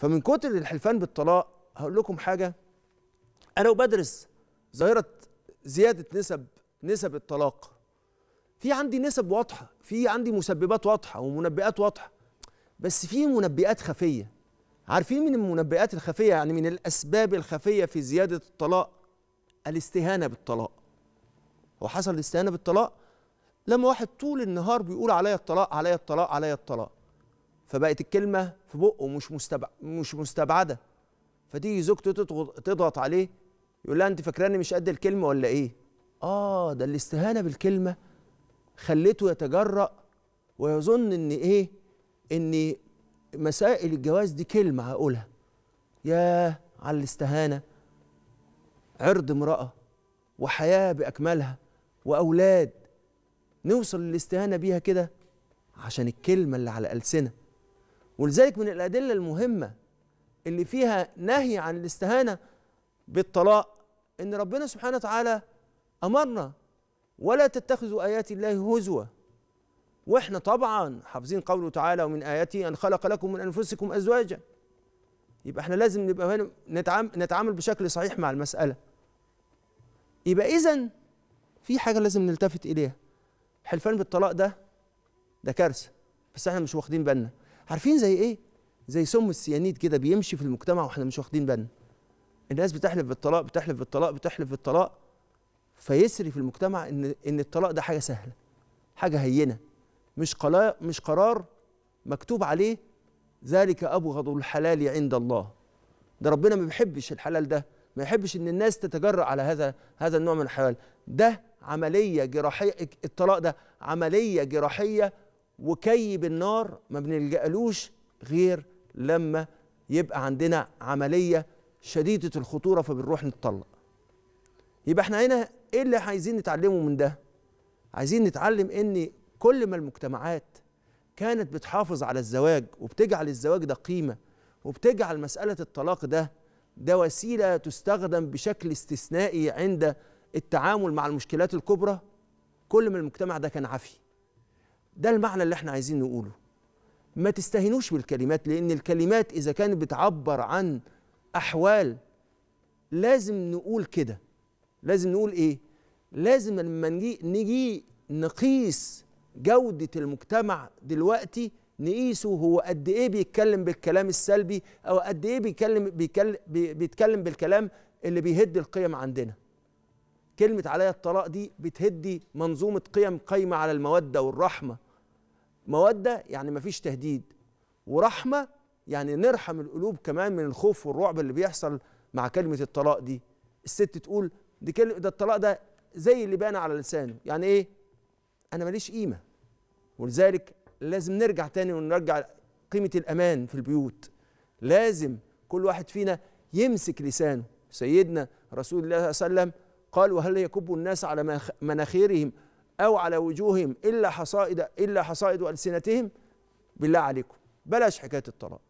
فمن كتر الحلفان بالطلاق هقول لكم حاجه انا وبدرس ظاهره زياده نسب نسب الطلاق في عندي نسب واضحه في عندي مسببات واضحه ومنبئات واضحه بس في منبئات خفيه عارفين من المنبئات الخفيه يعني من الاسباب الخفيه في زياده الطلاق الاستهانه بالطلاق هو حصل الاستهانه بالطلاق لما واحد طول النهار بيقول عليا الطلاق عليا الطلاق عليا الطلاق فبقت الكلمه في بقه مش مستبع مش مستبعده فتيجي زوجته تضغط تضغط عليه يقول لها انت فاكراني مش قد الكلمه ولا ايه؟ اه ده الاستهانه بالكلمه خلته يتجرأ ويظن ان ايه؟ ان مسائل الجواز دي كلمه هقولها ياه على الاستهانه عرض امراه وحياه باكملها واولاد نوصل للاستهانه بيها كده عشان الكلمه اللي على السنه ولذلك من الأدلة المهمة اللي فيها نهي عن الاستهانة بالطلاق إن ربنا سبحانه وتعالى أمرنا ولا تتخذوا آيات الله هزوا واحنا طبعا حافظين قوله تعالى ومن آياته أن خلق لكم من أنفسكم أزواجا يبقى احنا لازم نبقى نتعامل بشكل صحيح مع المسألة يبقى إذا في حاجة لازم نلتفت إليها حلفان بالطلاق ده ده كارثة بس احنا مش واخدين بالنا عارفين زي ايه زي سم السيانيد كده بيمشي في المجتمع واحنا مش واخدين بالنا الناس بتحلف بالطلاق بتحلف بالطلاق بتحلف بالطلاق فيسري في المجتمع ان ان الطلاق ده حاجه سهله حاجه هينه مش قرار مش قرار مكتوب عليه ذلك ابغض الحلال عند الله ده ربنا ما بيحبش الحلال ده ما يحبش ان الناس تتجرأ على هذا هذا النوع من الحلال ده عمليه جراحيه الطلاق ده عمليه جراحيه وكيب النار ما بنلجألوش غير لما يبقى عندنا عملية شديدة الخطورة فبنروح نتطلق يبقى احنا هنا ايه اللي عايزين نتعلمه من ده عايزين نتعلم ان كل ما المجتمعات كانت بتحافظ على الزواج وبتجعل الزواج ده قيمة وبتجعل مسألة الطلاق ده ده وسيلة تستخدم بشكل استثنائي عند التعامل مع المشكلات الكبرى كل ما المجتمع ده كان عافي ده المعنى اللي احنا عايزين نقوله ما تستهينوش بالكلمات لان الكلمات اذا كانت بتعبر عن احوال لازم نقول كده لازم نقول ايه لازم لما نجي نجي نقيس جودة المجتمع دلوقتي نقيسه هو قد ايه بيتكلم بالكلام السلبي او قد ايه بيتكلم بيتكلم, بيتكلم بالكلام اللي بيهد القيم عندنا كلمة عليا الطلاق دي بتهدي منظومة قيم قايمة على المودة والرحمة مودة يعني مفيش تهديد ورحمة يعني نرحم القلوب كمان من الخوف والرعب اللي بيحصل مع كلمة الطلاق دي الست تقول دي كلمة ده الطلاق ده زي اللي بان على لسانه يعني ايه انا ماليش قيمة ولذلك لازم نرجع تاني ونرجع قيمة الأمان في البيوت لازم كل واحد فينا يمسك لسانه سيدنا رسول الله صلى الله عليه وسلم قال وهل يكب الناس على مناخيرهم أو على وجوههم إلا حصائد إلا حصائد ألسنتهم بالله عليكم بلاش حكاية الطلاق